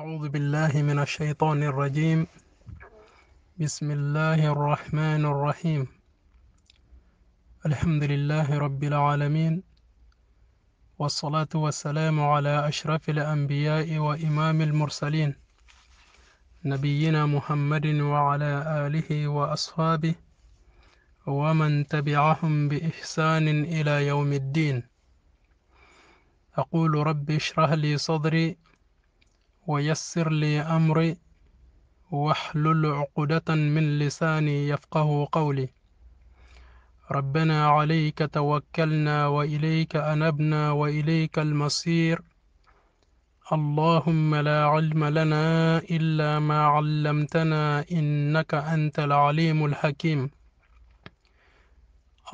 أعوذ بالله من الشيطان الرجيم بسم الله الرحمن الرحيم الحمد لله رب العالمين والصلاة والسلام على أشرف الأنبياء وإمام المرسلين نبينا محمد وعلى آله وأصحابه ومن تبعهم بإحسان إلى يوم الدين أقول رب اشرح لي صدري ويسر لي أمري واحلل عقدة من لساني يفقه قولي ربنا عليك توكلنا وإليك أنبنا وإليك المصير اللهم لا علم لنا إلا ما علمتنا إنك أنت العليم الحكيم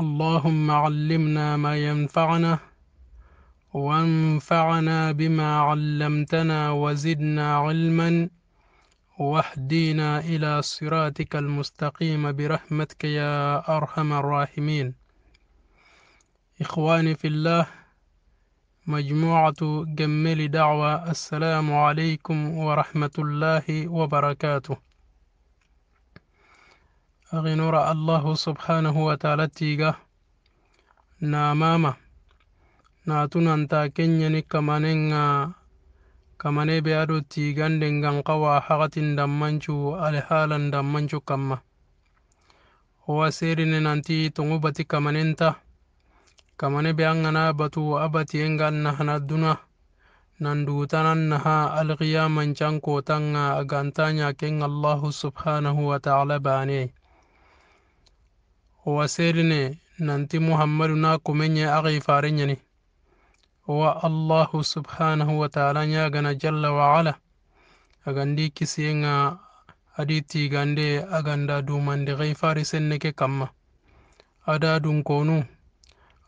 اللهم علمنا ما ينفعنا وانفعنا بما علمتنا وزدنا علما واهدينا إلى صراطك المستقيم برحمتك يا أرحم الراحمين إخواني في الله مجموعة جمل دعوة السلام عليكم ورحمة الله وبركاته أغنور الله سبحانه وتعالى تيغا نامامه naatunanta kenyani kamanenga kamane be ado tiiganden gan qawa hakatin dammancu alhaalan dammancu kamma owa serine nanti tongu bati kamanenta kamane be an batu a batien gan nahana duna nan duutanan naha alkiyamancan kootanga agantanya ken allahu subhanahu wataala baane owa serine nanti muhammadu na kumenye akifarenyani هو الله سبحانه وتعالى يغنى جل وعلا أغندي كسينا أديتي غندي أغندا دومان دي غيفار سنك كما أدا دون كونو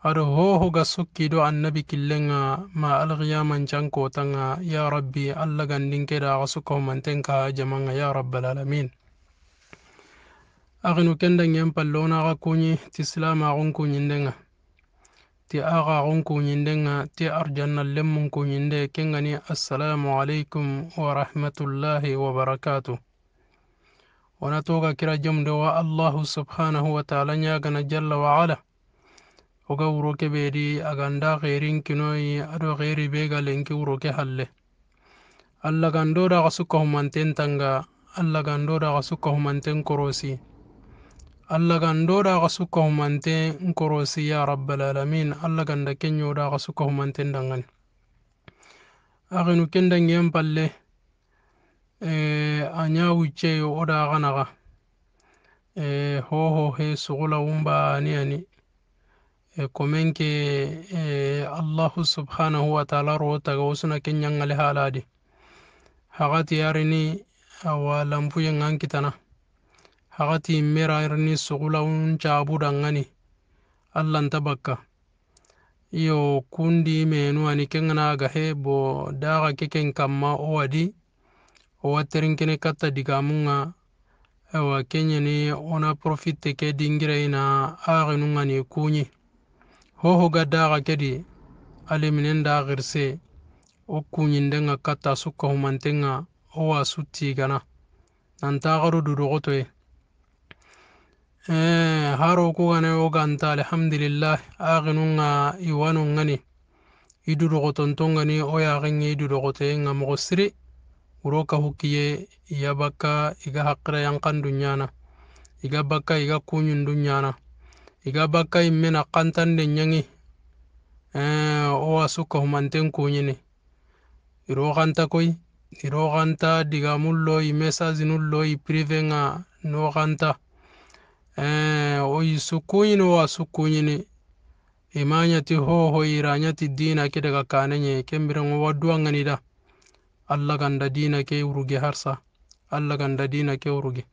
أدو هو هو غسوكي دو النبي كلنا ما الغياما جانكو تنا يا ربي ألا غندين كدا غسوكو من تنكا جمعنا يا رب العالمين أغنو كندن ينبالونا غكوني تسلام أغنكو يندنغا ti axaxun kuñindenga ti arjanna lemmun kuñinde kengani assalamu alaikum warahmatullahi wabarakatuh wana toga kira jomde wa allahu subhanahu wa ñagana jalla wa oga wuro keɓeedi aganda xeerin kinoyi aɗo xeeri be ga lenki ke halle allah gandoɗa xa sukka humanten tanga allah gandoɗa korosi allah gando daga sukka nkorosi ya rabbalalamin allah ganda kenyo daga sukka humante dangani palle eh, a ɲa wucceyo wo daga naga eh, hohohe sugula wumba ani ani eh, komen ke allahu subhanahu wa taala roho taga wosuna ke haladi hagati awa lampuye ŋan kitana hakati immera irni sugula uncaabudangani allanta bakka iyo kundi menu ani kengana gahe bo daga keken kamma owadi owaterinkene katta digamunga ewa kenyeni ona profite ke dingireina agenungani kunyi hohoga daga kedi aleminen da girse wo kuɲindenga katta sukka humantenga owa suttigana nanta garo dudogotoye Eh, haro kugana yoganta alhamdulillah aginunga iwanongani idudogotontongani o yaginye idudogotoyenga mogo siri wuro ka hukiye iya bakka iga hakira yankandu ɲana iga bakka iga kuɲundu ɲana iga bakka immena kantande ɲangi eh, o wasu kahumanten kuɲini iro kanta koyi iro kanta digamullo i messaginullo i privenga no kanta Eh, oyi sukuñini wo a sukuñini imañati hoho irañati diina ke daga kaneñe ke mbirengo wa duwanganida allah ganda diina ke uruge harsa allah ganda dina ke uruge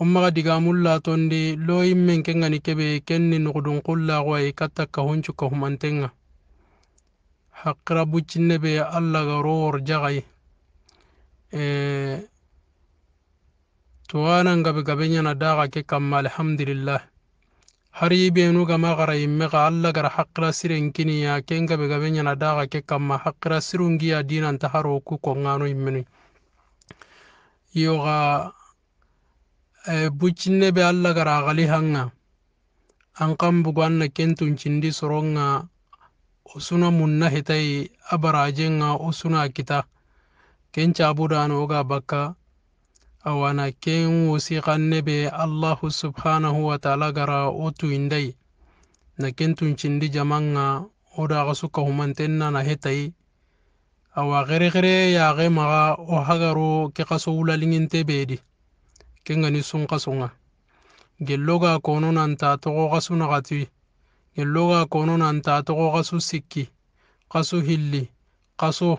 ummaga digamulla tondi lo immen ke ngani kebe kenni nugudun qullaxoayi katta kahuncu kahumantenga haqira buccinne be allah ga rowor jaxayi eh, tuwanan gabe gabenya na daga ke kamma alhamdulillah hari benu gama gara yimme ga allah gara haqqira siren kini ya ken gabe gabenya na daga ke kamma haqqira sirungi ya dinan ta haro ku ko ngano yimmeni yoga e, eh, buccinne be allah gara gali hanga an kan bugu an na kentuncindi soronga o suna munna hitayi a barajenga o suna kita ken cabudano oga bakka na ken wosikanebe allahu subhanahu wataala gara wo tuindai na ken tuncindi jamanga wo dagasu kahumanten nana hetai awa xerexere yaxe maxa wo hagaro ke xaso wulalinginte bedi ken ni sun xasonga gelloga kono nanta toxo xasu naxati koono kono nanta toxo xasu sikki xasu hilli xaso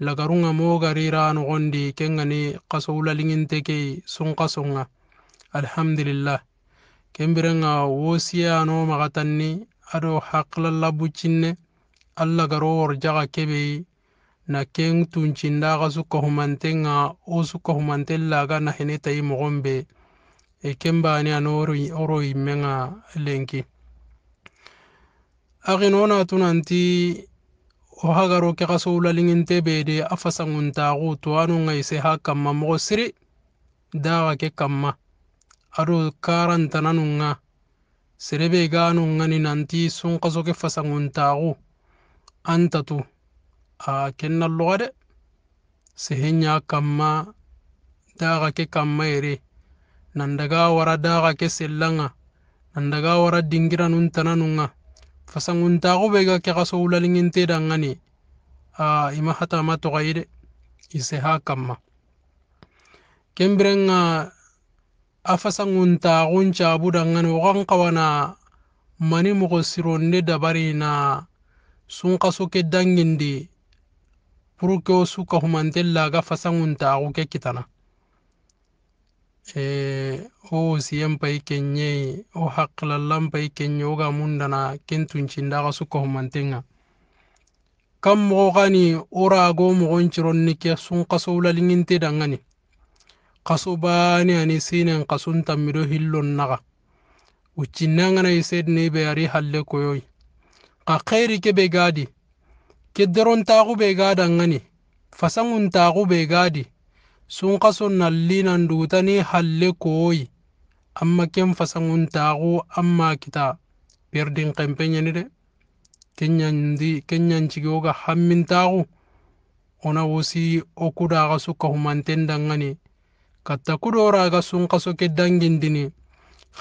lagarunga mogarira nogondi kengani kasowulalinginte ke sunqasonga alhamdulillah kembirenga wosiyano magatanni ado haqlalla buccinne allah garo worjaga kebe na ken tuncindaga sukka humantenga wo sukka humanten laga nahene tayi mogon be e kembani ano oro yimmenga lenki axinonatu nanti o hagaro ke ga soulaliginte bede a fasanguntaxu tuwanungai se ha kanma moxo siri daxa ke kanma ado karantananunga serebe ganunga ni nanti sunkaso ke fasanguntaxu antatu a kenna loxa de sehenya kanma daxa ke kanma yere nandaga wara daxa ke sellanga nandaga wara dingiranun tananunga fasanguntaxu be ga ke xa sowulalinginte dangani a ima hatama toxayi de ise ha kamma kembiren ga a fasanguntaxun cabu dangani woxan xawana mani moxo sironde dabari na sun xaso ke dangindi pour que wo suka ga laga fasanguntaxu ke kitana wo wosiyenpai kenye wo hakilalanpai kenye wo ga mun dana ken tuncinda ga su kohumanten ga kan mogo gani wo rago mogon ni ke sun kaso wulalinginte dangani kaso bani ani sinen kasun tammido hillon naga wuccinnangana isedni be ari halle koyoy ka kairi ke be gadi ke deron dorontaku be gadangani fasanguntaku be gadi sunqa sun nallinan duutanii halle kooyi amma ken fasanguntaaxu amma kita perdin qempeñani de kenyandi kenyancigiwoga hammintaaxu ona wosi wo kudaaxa sukka humanten dangani katta kudooraga sunqa soke dangindini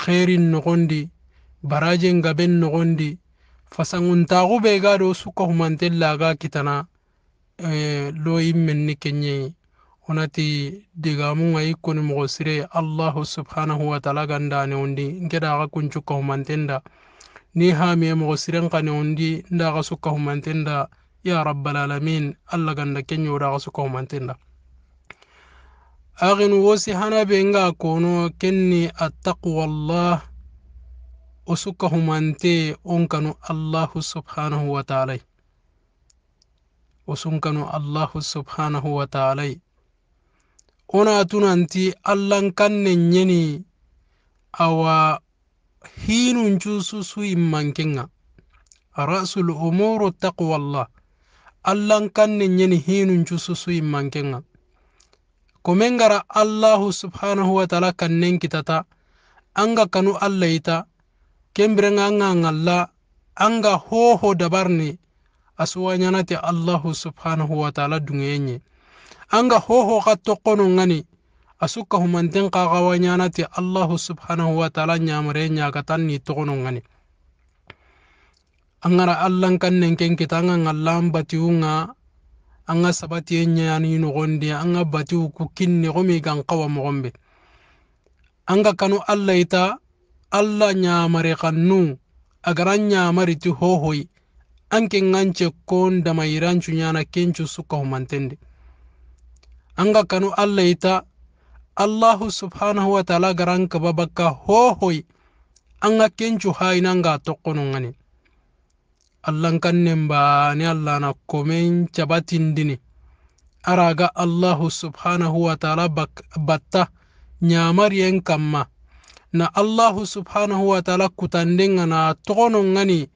xeerin noxondi barajen gaben noxondi fasanguntaaxu be ga do sukka humanten laaga kitana eh, loyin men ni kenyeyi onati digamunga i koni mogo sire allahu subhanahu wataala gandanewundi nkedaxa kuncuka humantenda ni hamiye mogo siren xanewundi ndaxa sukka humantenda ya rabbalalamin allah ganda kenyodaxa sukka humantenda axinu wosi hanabe nga kono kenni attaqwa allah o sukka humante on kanu allahu subhanahu wataala o sun kanu allahu subhanahu wataala onatunanti allan kannen yeni awa hinun cusu su immankenga rasul umuru taqwallah allan kannen yeni hinun cusu su immankenga komen gara allahu subhanahu wa kannen kitata anga kanu allah ita kembirenga anga ngalla anga hoho dabarni asuwanyanati allahu subhanahu wa taala dungeyenye anga hoho xa toqono ngani asukka humanten gawanya nati Allah subhanahu wa taala nya ñagatan ni toxono ngani angara Allah kan nen ken kita an ga batiunga anga sabati nya ni no ñani anga batiu ku kinni gomi gan qawa mo gombe anga kanu allah ita allah ñamare xannu a nyamari ñamari ti hohoyi an ken ŋan kon kencu sukka humantende anga kanu allah ita allahu subhanahu wa ta'ala garan kaba ho hohoy anga kencu hayna anga tokkonongani allan kannen bani allah na komen dini araga allahu subhanahu wa ta'ala batta nyamariyen kamma na allahu subhanahu wa ta'ala kutandenga na ngani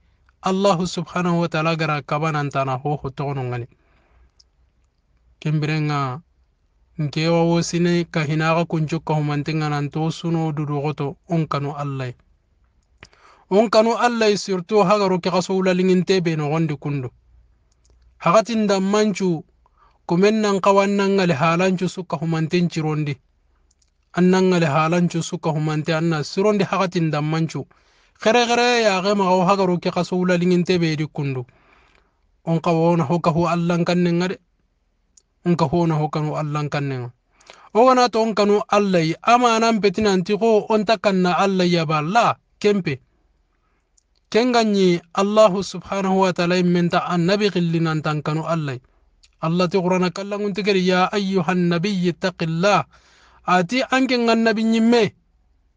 allahu subhanahu wa ta'ala gara ho hoho ngani kembirenga nkewa wo sine kahinaxa kuncu kahumantinga nanto suno dudoxoto onkanu allay onkanu allay surtu hagaro ke xaso wulalinginte be noxondi kundu haxatin dammancu kumen nanxawannangale halancu sukkahumantin cirondi annangale halancu sukkahumante anna sirondi haxatin dammancu xerexere yaxe maxawo hagaro ke xaso wulalinginte be di kundu onxawo naxo kahu allankannenga de nka hono ho kanu allan kannenga ogana to on kanu allayi amanan petinanti ko onta kanna allayi balla kempe kenganyi allahu subhanahu wa ta'ala menta annabi qillinantan kanu allayi allah ti qur'ana kallangunti geri ya ayyuhan nabiyyi taqillah ati anke annabi nyimme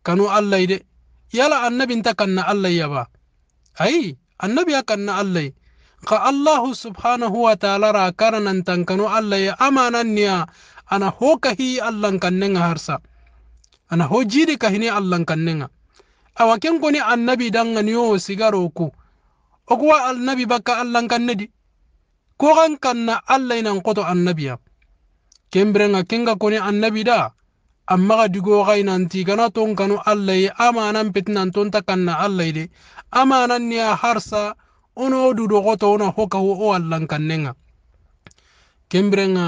kanu allayi de yala annabi nta kanna allayi ba ai annabi ya kanna allayi ka allahu subhanahu wa ta'ala ra karanan tankano allah ya amanan niya ana ho kahi allan kannenga harsa ana ho jiri kahini allan kannenga awa ken koni annabi dangani yo sigaro ku okuwa annabi bakka allan kannedi ko kan kanna allah inan koto annabiya kembirenga kenga koni annabi da amma ga digo gai nanti gana ton kanu allah ye amanan petinan ton ta kanna allah de amanan niya harsa ono duɗo xoto wona hoka wo o allankan nenga kembirenga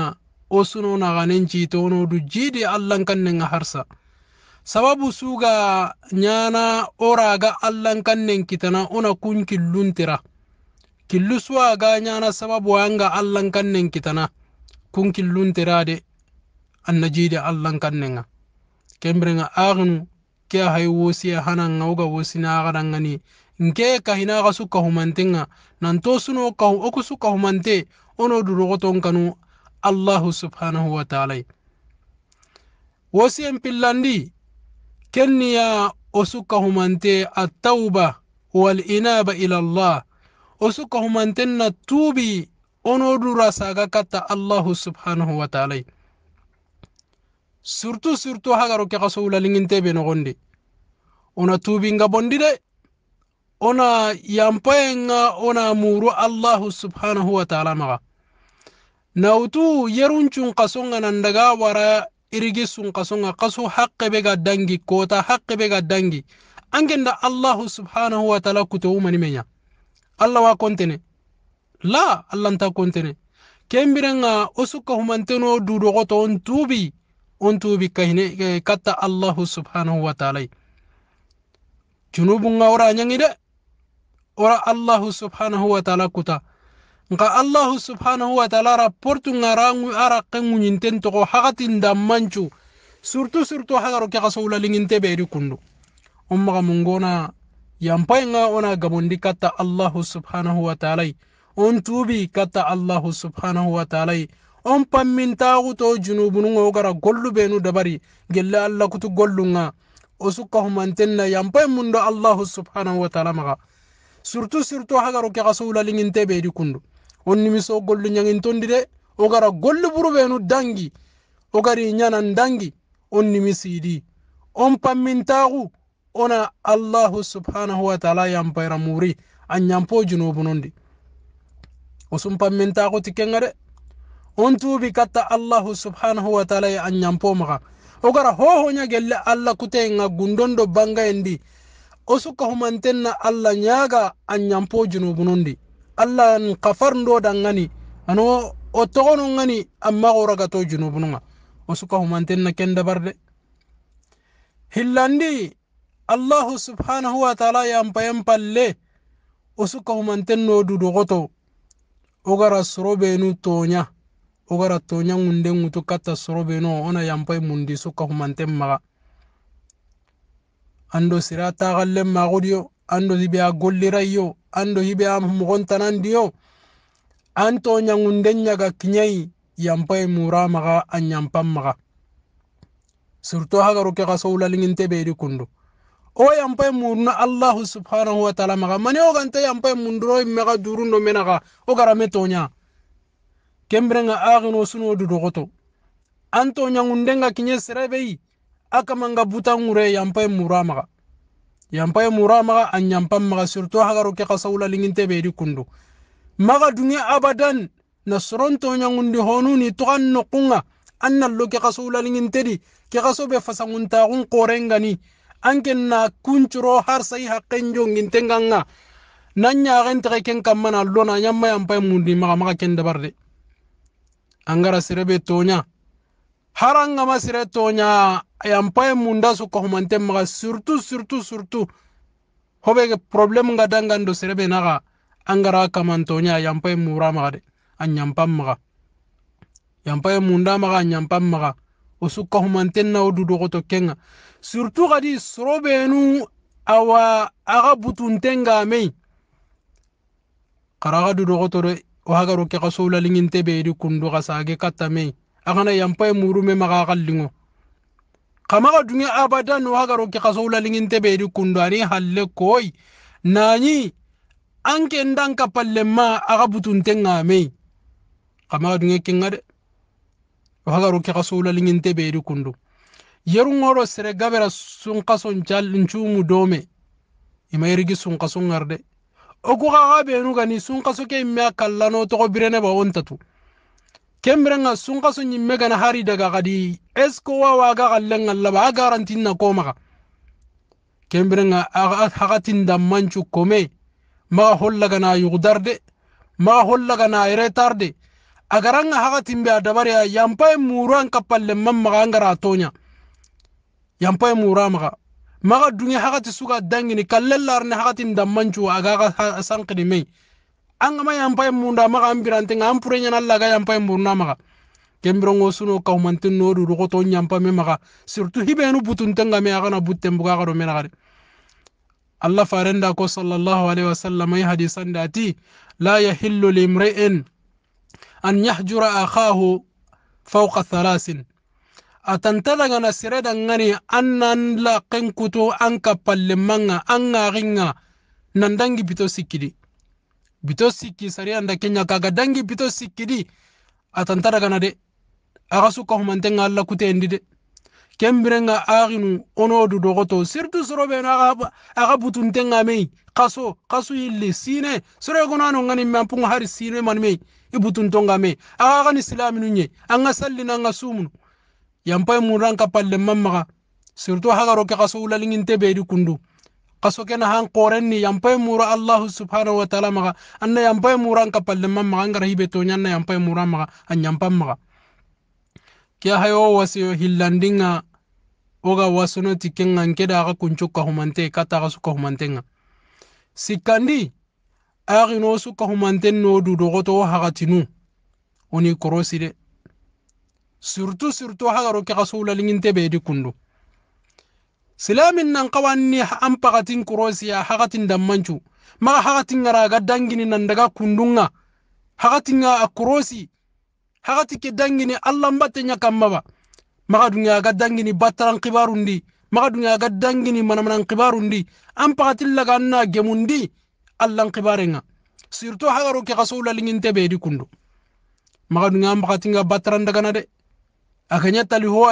wo sunonaxanen cito wono du jiide allankan nenga harsa sababu suga ñana wo raga allankan nen kitana wona kun killuntira killu suwaga ñana sababu anga allankan nen kitana kun killuntira de anna jiide allankan nenga kembirenga axinu ke a hay wosi a hananga woga wosinaxadangani nke kahina ga su kahumantenga nanto suno kahu oku su kahumante ono durogoton kanu allahu subhanahu wa taala wosiyen pillandi kenniya o sukka humante wal inaba ila allah o sukka humantenna tubi ono dura saga katta allahu subhanahu wa taala surtout surtout hagaro ke kaso wulaligintebe nogondi ona tuubinga bondi de ona yampoyenga ona muru allahu subhanahu wataala taala maga nautu yeruncun kasonga nandaga wara irigisun kasonga kasu haqqe be ga dangi kota haqqe be ga dangi angenda allahu subhanahu wa taala allah wa kontene la allah kontene kembirenga wo humanteno dudogoto on tuubi kahine eh, katta allahu subhanahu wa junubunga wora ñangi de ora Allah subhanahu wa taala kuta nga Allah subhanahu wa taala rapportu ngarangu araqe ngunyinten togo hakatin dammancu surtu surtu hagaro ke kaso wulalinginte beri kundu on ga mungona yampai nga ona gabondi kata Allah subhanahu wa taala on tubi kata Allah subhanahu wa taala on to junubun wo gara gollu benu dabari gella allah kutu gollu nga sukka humanten na yampai mundo Allah subhanahu wa taala maga surtout surtout ha garo kega sowlalinginte ɓeydi kundu on nimiso gollu ñagintondire o gara gollu ɓuruɓenu dangi o gari ñanan dangi on nimisiidi on pammintaku ona allahu subhanahu wa taala yampayra muri an ñampo junobunondi o sum pammintaku ti kenga de on tuubi katta allahu subhanahu wa taala ye an ñampo maxa o gara hoho ñagelle allah kuteyenga gundon do bangayen di o suka humanten na allah ñaga a ñampo junubunondi allah n kafarndo dan gani ano o togono gani amma xoraga to junubunonga humanten na ken dabarde hillandi allahu subhanahu wa taala yampayen palle humanten no dudogoto o gara sorobenu toña o gara toña ŋunden katta sorobeno ona yampayi mundi suka humanten maga ando sira taxallen maxudiyo ando hibe a gollirayyo ando hibe a moxontanandiyo anto ɲangunden ɲaga kiɲayi yanpayi mura maxa surtout hagaro ke xa sowulalinginte ɓeedi kundu o yanpayi muruna allahu subhanahu wa taala maxa mani wo ganta yanpayi munduro mexa durundo menaxa wo garame toɲa kembirenga axino suno dudoxoto anto ɲangunden ga kiɲe aka manga buta yang yampa muramaga yampa muramaga an yampa maga surtu hagaro ke kasawla lingin be di kundu maga dunya abadan nasronto nyangundi honuni tukan nokunga anna lo ke kasawla lingin di ke kaso be gun korengani anke na kunchuro har sai ngintenganga nanya gen tege ken kamana lona nyamma yampa mundi maga maga kende barde angara sirebe tonya haranga masire tonya yampaye munda su ko humante maga surtout surtout surtout hobe problem ga danga ndo serebe naga angara kaman yampaye mura maga de anyampam maga yampaye munda maga anyampam maga osu ko humante na odudo goto kenga surtout gadi sorobenu awa aga butuntenga mei karaga dudo goto do o hagaro ke kasula linginte be di kundu kasage katta mei agana yampae murume magagallingo kamaga dunge abadan wagaro ke kasowla lingin kundo ani halle koy nani anke ndanka palle ma aga butunte kamaga dunge kengade wagaro ke kasowla kundo yeru sere gabera sun kaso dome ima yerigi ngarde oku kaga gani sun ke imme kallano togo birene ba kembirenga sunka so ñimme gana hari daga kadi est ce que wawaga xallenga laba a garantinna komaxa kembirenga haxatin dammancu kome maxa hollagana yuxudarde maxa hollagana retarde a garanga haxatinbe a dabareya yampaye muru an kappallen man maxa an gara toña yampaye muru a ka maxa dunge haxati suga dangini kallen larne haxatin dammancu agaxa sanqini mai. angama munda mundu amaga ambirante nga ampurenya laga yampaye mburu namaga kembrongo suno kaumantin nodu rogoto nyampame maga surtout hibenu butuntenga me na buga ga romena allah farenda ko sallallahu alaihi wasallam ay hadisan dati la yahillu limri'in an yahjura akhahu fawqa thalasin sireda ngani annan la kenkuto anka pallemanga anga ringa nandangi bito bitoo sikki sariyanda kenya kaga dangi bitoo sikkidi atantara kana de aga sukka humantenga alla kuteendi de kembirenga aginu onodu dogoto sirtu sorobeno aga, aga butuntenga mei kaso kasu yilli sine sore gonano ngani mampunga hari sine man mei ibutuntonga mei aga gani silaminu nye anga sallina anga sumunu yampai muranka palle mammaga sirtu hagaro ke kaso ulalinginte bedi kundu kasoken han korenni yampay mura allah subhanahu wa ta'ala maga anna yampay mura an kapalle mam maga ngara hibe to nyanna yampay mura maga an yampam maga kya hayo wasiyo hillandinga oga wasuno tikenga nkeda aga kuncho ka humante kata aga suka humantenga sikandi ari no suka humanten no du dogoto hagatinu oni korosi de surtout surtout hagaro ke rasulal nginte be di kundu silamin nan kawanni an pagatin kurosiya hagatin dammancu maga hagatin gara ga dangini nan daga kundunga hagatin a kurosi hagati ke dangini allah mbatte nya kamma maga dunya ga dangini battaran kibarundi maga dunya ga dangini manamanan kibarundi an pagatin laga anna gemundi allah kibarenga surtout hagaro ke kasula linginte be kundu maga dunya an pagatin ga battaran daga na de akanya tali ho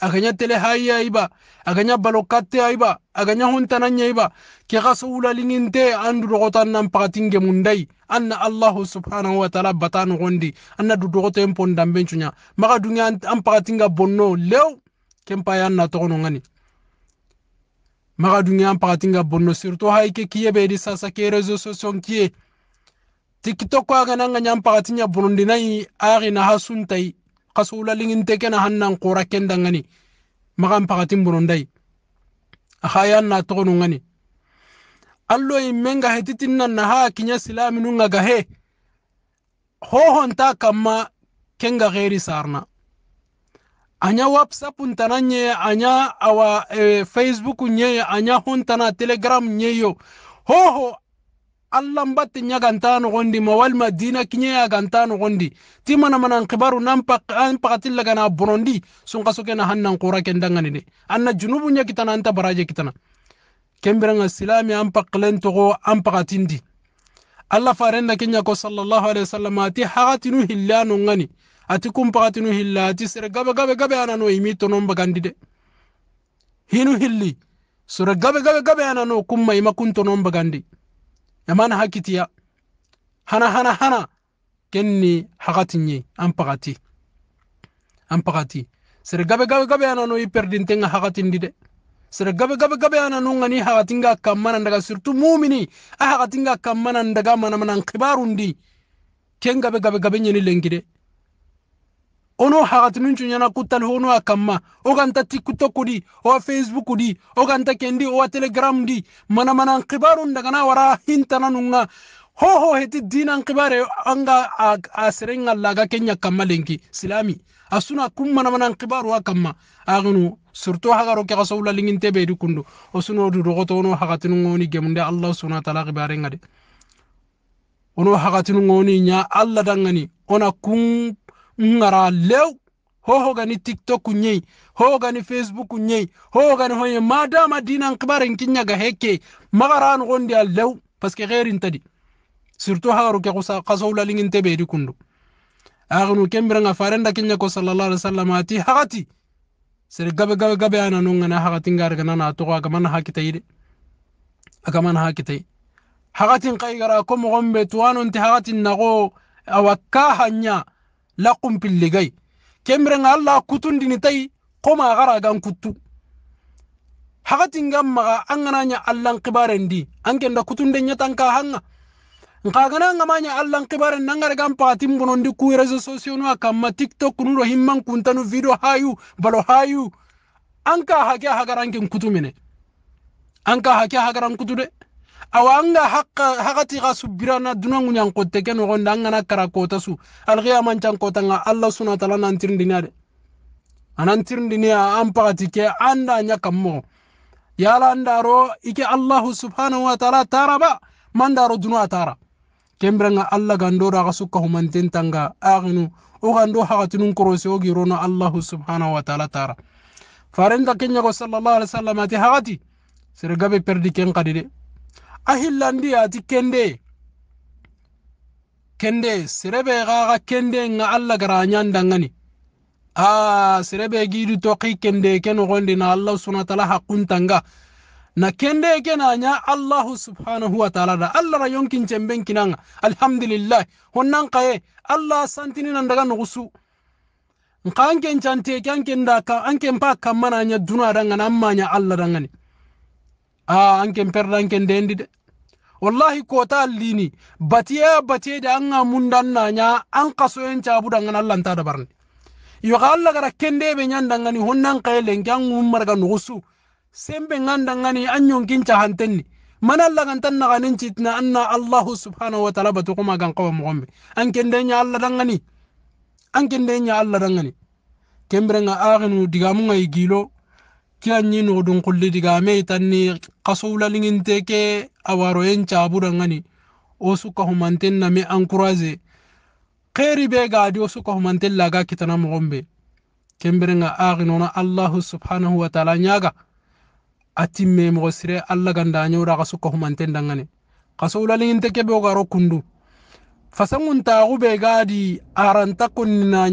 aganya tele haya iba aganya balokate iba aganya huntananya iba ke gasula linginte andu rogotan nan pagatinge mundai anna allah subhanahu wa ta'ala batanu gondi anna du dogoto en pondan benchunya maga dunya an pagatinga bonno lew kempa yanna togono ngani maga dunya an pagatinga bonno surtout hay ke kiyebe di sasa ke réseaux sociaux kiye tiktok agana nganya an pagatinya bonondi nayi agina hasuntai kasula lingin tekena hannan qura kenda ngani magan pagatin burundai ahayan na togonu ngani allo imenga hetitin nan na ha kinya silaminu nga gahe hohonta kamma kenga geri sarna anya whatsapp ntana nye anya awa e, facebook nye anya hontana telegram nyeyo hoho allah nbatti ñaganta nogondi ma walma dina ya yaganta nogondi ti manamanan kibaru nan pakati lagana bonondi sunka sokena hannan kura ken dangani de anna junubu ña kitana anta baraje kitana kembiranga silami an pakilen togo an pakatindi allah farenda kenya ko sallallahu alaihi wasallam ati hagatinu hilla nongani ati kumpagatinu hilla ati sere gabe gabe gabe anano imi tonon bagandi de hinu hilli sere gabe gabe gabe anano kumma ima tonon bagandi namana hakitiya hana hana hana kenni hakatinye an pagati pagati sere gabe gabe gabe no i perdintenga hakatindi de sere gabe gabe gabe anano ngani hakatinga kamana ndaga surtout mumini a hakatinga kammana ndaga mana kibarundi ken gabe gabe gabe nyeni lengi de ono hakatinunchunyana kutali ono akamma oganta tiktok di owa facebook di oganta kendi owa telegram di manamanan kibarun dagana wara hintananunga hoho heti dinan kibare anga asirenga laga kenya kamma lenki silami asuna kun manamanan kibaru wa kamma aginu hagaro ke kaso lingin tebe di kundu osuno du rogoto ono hakatinu ngoni gemunde allah subhanahu wa ta'ala kibarenga de ono hakatinu ngoni nya allah dangani ona kun ngara lew hohogani tiktok nyei hohogani facebook nyei hohogani hoye madama dinan kibaren kinyaga heke magaran gondi a paske gerin tadi surtout hagaru ke kasowulalinginte bedi kundu aginu kembiranga farenda kinyako sallallahu alaihi wasallam ati hagati sere gabe gabe gabe ana nongana hagati ngargana na togo agamana hakitayide agamana hakitay hagatin kaygara ko mogombe tuwanonti hagatin nago awakka hanya la pillegai, la kutun dini tay koma gara gan kuttu hakatingan maga an gananya nda kutun de kenda nyatangka hanga nkagana ngamanya allan kibaren nangar gam patim bonondi ku réseaux sosio no akamma tiktok nulo himman kuntanu video hayu balo hayu anka hake hagaran kin kutumine anka hake hagaran kutude awa anga hakka hakati ga subirana dunangu nyang kotte ken go nda ngana kara kota su alqiyama nchang kota nga allah suna tala ta'ala nan tirin dinya de anan tirin dinya ke anda nyaka mmo yala andaro ike allah subhanahu wa ta'ala taraba mandaro dunu atara kembra nga allah gandora ga sukka humanten tanga aginu o gando hakatinun korose o girono allah subhanahu wa ta'ala tara farenda kenyago sallallahu alaihi wasallam ati hakati sere perdi kenka dide ahillandiyaati kendee kende sirebe gaga kende nga alla garanyan dangani a sirebe gidu toqi kende ken gondi na allah subhanahu wa ta'ala haquntanga na kende kenanya allah subhanahu wa ta'ala da allah ra yonkin cemben kinanga alhamdulillah honnan qaye allah santini nan daga nugusu nkan ken chante ken da ka an pa kamana nya duna dangana amma nya allah dangani a ah, anken perda anken dendi de wallahi kota allini batiya batiye da an ga mundan nanya an kaso en cabu da ngana allah ta da barni yo ga allah gara kende be nyan ngani honnan kayelen kyan ummar ga nugusu sembe ngan ngani an yonkin hantenni man allah gan tan na ganin citna anna allah subhanahu wa ta'ala batu kuma gan qawa mugambe an kende nya allah da ngani an kende nya allah da ngani kembere aginu digamu ngai gilo kiyanyi nodun kulli digame tanni qasulaliŋinte ke awaroyen caburangani wo humanten name encourage kheri be gadi wo humanten laga kitana mogonbe kemberenga aginona allahu subhanahu wa nyaga atimme mogo sire allah gandañoda xa humanten dangani qasulaliŋinte ke be kundu fasanguntaxu be gadi aranta konnina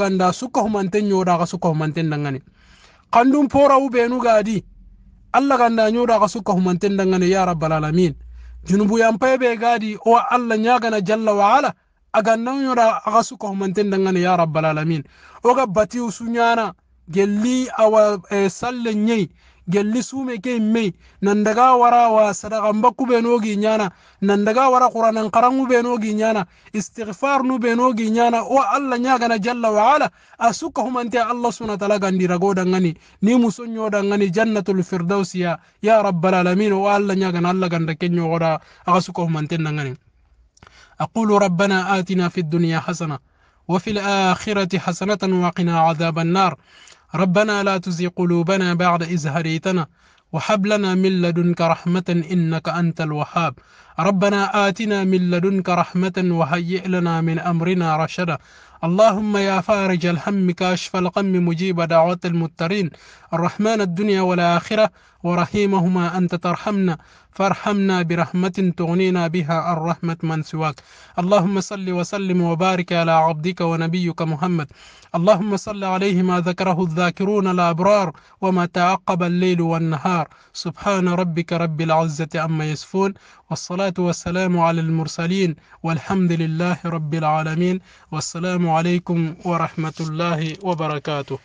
ganda sukka humanten ñoda xa humanten dangani kandun porawu benu gadi allah ganda nyoda ka sukka humanten dangane ya rabbal alamin junubu yampaye be gadi o allah nyagana jalla wa ala agannan yoda aga sukka humanten dangane ya rabbal alamin oga batiw sunyana gelli awa eh, salle nyei gelli sume ke imme nan daga wara wa sadaqa mbakku be no gi nyana nan daga wara qur'anan qarangu be no gi nyana istighfar nu be no gi nyana o allah nyaga na jalla wa ala asuka humante allah subhanahu wa ta'ala gandi rago dangani ni musonyo dangani jannatul firdaus ya ya rabbal alamin wa allah nyaga na allah ganda kenyo goda asuka humante dangani أقول ربنا آتنا في الدنيا حسنة وفي الآخرة حسنة وقنا عذاب النار ربنا لا تزغ قلوبنا بعد إذ هديتنا وهب لنا من لدنك رحمة إنك أنت الوهاب ربنا آتنا من لدنك رحمة وهيئ لنا من أمرنا رشدا اللهم يا فارج الهم كاشف الغم مجيب دعوة المضطرين الرحمن الدنيا والآخرة ورحيمهما أنت ترحمنا فارحمنا برحمة تغنينا بها عن رحمة من سواك اللهم صل وسلم وبارك على عبدك ونبيك محمد اللهم صل عليه ما ذكره الذاكرون الأبرار وما تعقب الليل والنهار سبحان ربك رب العزة عما يصفون والصلاة والسلام على المرسلين والحمد لله رب العالمين والسلام عليكم ورحمة الله وبركاته